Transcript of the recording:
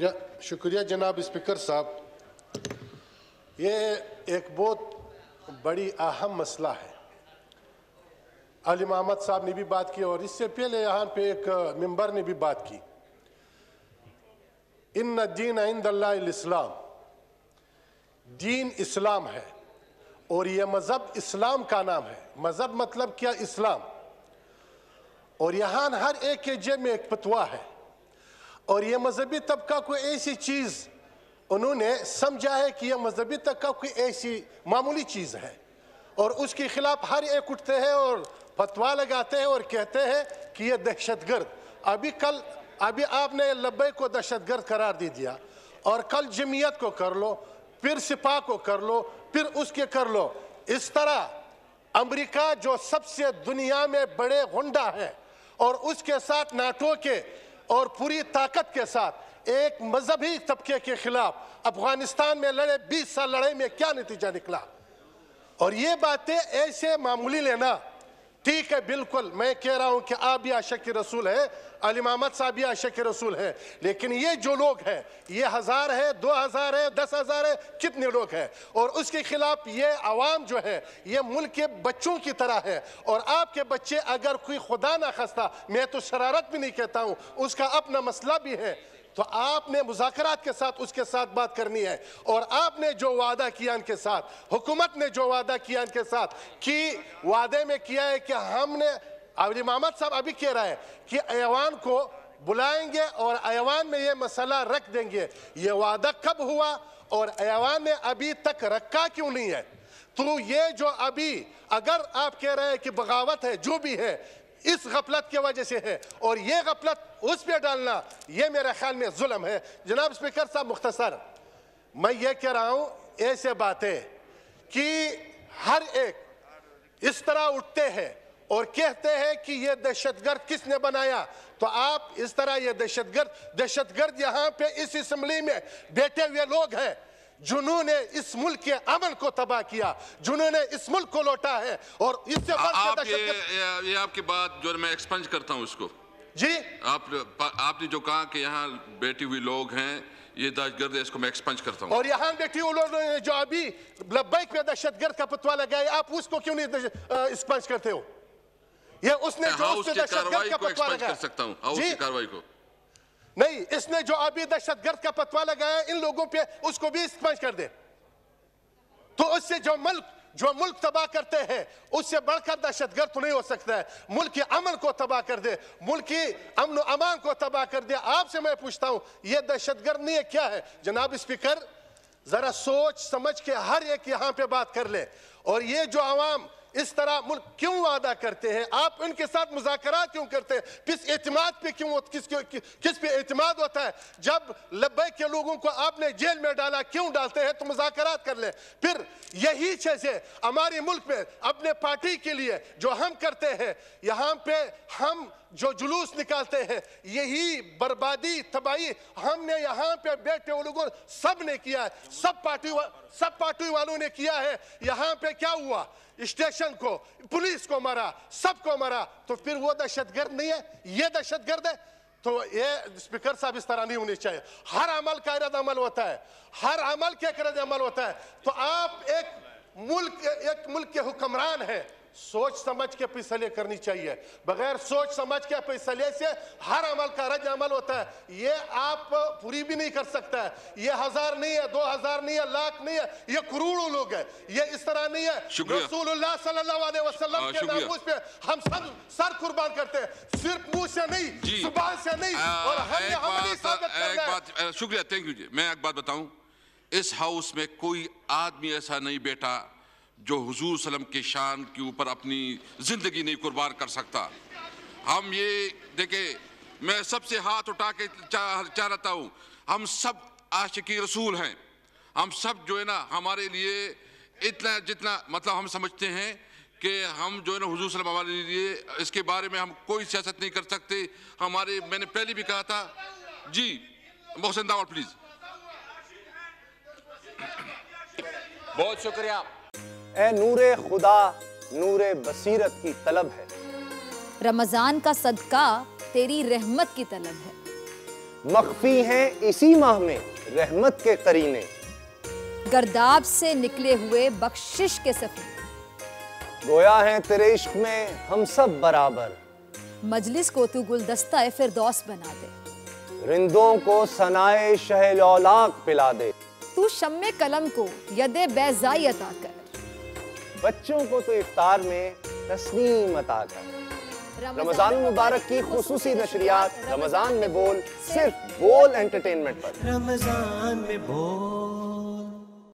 शुक्रिया जनाब स्पीकर साहब ये एक बहुत बड़ी अहम मसला है अली महमद साहब ने भी बात की और इससे पहले यहाँ पे एक मेंबर ने भी बात की इन दीन इंदल्लाम दीन इस्लाम है और यह मज़हब इस्लाम का नाम है मज़हब मतलब क्या इस्लाम और यहाँ हर एक के जेब में एक पतवा है और ये मजहबी तबका को ऐसी चीज़ उन्होंने समझा है कि यह मजहबी तबका कोई ऐसी मामूली चीज़ है और उसके खिलाफ हर एक उठते हैं और फतवा लगाते हैं और कहते हैं कि यह दहशतगर्द अभी कल अभी आपने लब्बे को दहशतगर्द करार दे दिया और कल जमीयत को कर लो फिर सिपा को कर लो फिर उसके कर लो इस तरह अमेरिका जो सबसे दुनिया में बड़े गुंडा है और उसके साथ नाटो के और पूरी ताकत के साथ एक मजहबी तबके के खिलाफ अफगानिस्तान में लड़े 20 साल लड़ाई में क्या नतीजा निकला और ये बातें ऐसे मामूली लेना ठीक है बिल्कुल मैं कह रहा हूं कि आप भी आशा के रसूल है अलीमामद साहब भी के रसूल है लेकिन ये जो लोग हैं ये हज़ार है दो हज़ार है दस हज़ार है कितने लोग हैं और उसके खिलाफ ये आवाम जो है ये मुल्क के बच्चों की तरह है और आपके बच्चे अगर कोई खुदा ना खस्ता मैं तो शरारत भी नहीं कहता हूँ उसका अपना मसला भी है तो आपने मुजाकरात के साथ उसके साथ बात करनी है और आपने जो वादा किया इनके साथ हुकूमत ने जो वादा किया इनके साथ कि वादे में किया है कि हमने अब मोहम्मद साहब अभी कह रहा है कि ऐवान को बुलाएंगे और ऐवान में यह मसला रख देंगे ये वादा कब हुआ और ऐवान ने अभी तक रखा क्यों नहीं है तो ये जो अभी अगर आप कह रहे हैं कि बगावत है जो भी है इस गफलत की वजह से है और ये गफलत उस पर डालना ये मेरे ख्याल में जुलम है जनाब स्पीकर साहब मुख्तसर मैं ये कह रहा हूँ ऐसे बातें कि हर एक इस तरह उठते हैं और कहते हैं कि दहशत दहशतगर्द किसने बनाया तो आप इस तरह गर्द दहशतगर्द दहशतगर्द यहां पे इस असम्बली में बैठे हुए लोग हैं जिन्होंने इस मुल्क के अमन को तबाह किया जिन्होंने इस मुल्क को लौटा है और इससे आप ये, ये, ये आपकी बात जो मैं एक्सपेंज करता हूँ इसको जी आप आपने जो कहा कि यहाँ बैठी हुई लोग हैं ये दहशतगर्द इसको मैं एक्सपेंज करता हूँ और यहाँ बैठी उन्होंने जो अभी लब्बैक में दहशतगर्द का पतवा लगाया आप उसको क्यों नहीं एक्सपेंज करते हो ये उसने जो उसके उसने दहशतगर्द का पतवा लगाया कार्रवाई को नहीं इसने जो अभी दहशत गर्द का पतवा लगाया इन लोगों पे उसको भी इस्तेमाल कर दे तो उससे जो मुल्क जो मुल्क तबाह करते हैं उससे बढ़कर दहशतगर्द तो नहीं हो सकता है मुल्क के अमन को तबाह कर दे मुल्क की अमन अमान को तबाह कर दे आपसे मैं पूछता हूं यह दहशत गर्द नहीं है क्या है जनाब स्पीकर जरा सोच समझ के हर एक यहां पर बात कर ले और ये जो आवाम इस तरह मुल्क क्यों वादा करते हैं आप उनके साथ मुजाकरा क्यों करते हैं किस एतमाद पे क्यों किस कि, किस पे एतमाद होता है जब लब्बे के लोगों को आपने जेल में डाला क्यों डालते हैं तो मुजाकरात कर ले फिर यही चीज़ें हमारे मुल्क में अपने पार्टी के लिए जो हम करते हैं यहाँ पे हम जो जुलूस निकालते हैं यही बर्बादी तबाही हमने यहाँ पे बैठे हुए लोगों सब ने किया है सब पार्टी सब पार्टी वालों ने किया है यहाँ पे क्या हुआ स्टेशन को पुलिस को मारा सबको मारा तो फिर वो दहशत गर्द नहीं है ये दहशत गर्द है तो ये स्पीकर साहब इस तरह नहीं होनी चाहिए हर अमल का रद अमल होता है हर अमल के रद अमल होता है तो आप एक मुल्क एक मुल्क के हुक्मरान हैं सोच समझ के फैसले करनी चाहिए बगैर सोच समझ के फैसले से हर अमल का रज अमल होता है ये आप पूरी भी नहीं कर सकता है ये हजार नहीं है दो हजार नहीं है लाख नहीं है ये करोड़ों लोग है ये इस तरह नहीं है रसूलुल्लाह सल्लल्लाहु अलैहि वसल्लम हाँ, के नामूस पे हम सब सर कुर्बान करते हैं सिर्फ मुंह से नहीं जुबान से नहीं आ, और हमें हम नहीं साबित करना शुक्रिया थैंक यू जी मैं एक बात बताऊं इस हाउस में कोई आदमी ऐसा नहीं बेटा जो हजूर सलम के शान के ऊपर अपनी ज़िंदगी नहीं कुर्बान कर सकता हम ये देखे मैं सबसे हाथ उठा के चाह चाह रहता हूँ हम सब आशिकी रसूल हैं हम सब जो है ना हमारे लिए इतना जितना मतलब हम समझते हैं कि हम जो है ना हजूर सलम हमारे लिए इसके बारे में हम कोई सियासत नहीं कर सकते हमारे मैंने पहले भी कहा था जी मोहसिन दावत प्लीज़ बहुत शुक्रिया ए नूरे खुदा नूर बसीरत की तलब है रमजान का सदका तेरी रहमत की तलब है मखफी है इसी माह में रहमत के करीने गर्दाब से निकले हुए बख्शिश के सफी गोया है तेरे इश्क में हम सब बराबर मजलिस को तू गुलदस्ता दोस्त बना दे रिंदों को सनाए शहल पिला दे तू शम्मे कलम को यदे बेजाई अता कर बच्चों को तो इफ्तार में तस्नीम अता कर रमजान मुबारक की खसूसी नशरियात रमजान में बोल सिर्फ बोल एंटरटेनमेंट पर रमजान में बोल